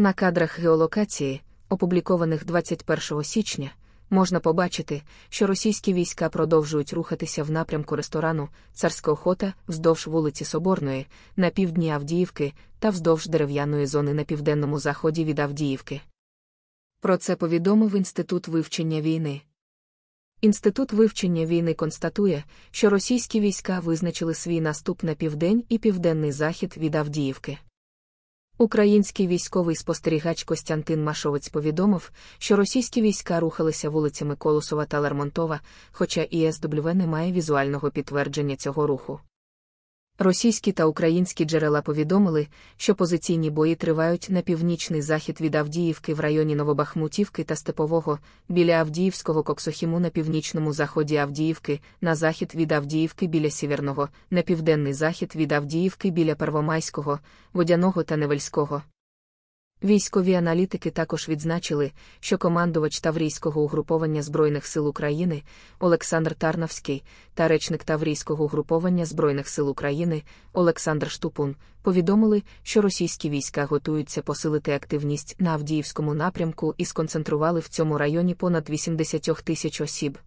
На кадрах геолокації, опублікованих 21 січня, можна побачити, що російські війська продовжують рухатися в напрямку ресторану Царська охота вздовж вулиці Соборної, на півдні Авдіївки та вздовж дерев'яної зони на південному заході від Авдіївки. Про це повідомив Інститут вивчення війни. Інститут вивчення війни констатує, що російські війська визначили свій наступ на південь і південний захід від Авдіївки. Український військовий спостерігач Костянтин Машовець повідомив, що російські війська рухалися вулицями Колосова та Лермонтова, хоча ІСВ не має візуального підтвердження цього руху. Російські та українські джерела повідомили, що позиційні бої тривають на північний захід від Авдіївки в районі Новобахмутівки та Степового, біля Авдіївського Коксохіму на північному заході Авдіївки, на захід від Авдіївки біля Сіверного, на південний захід від Авдіївки біля Первомайського, Водяного та Невельського. Військові аналітики також відзначили, що командувач Таврійського угруповання Збройних сил України Олександр Тарнавський та речник Таврійського угруповання Збройних сил України Олександр Штупун повідомили, що російські війська готуються посилити активність на Авдіївському напрямку і сконцентрували в цьому районі понад 80 тисяч осіб.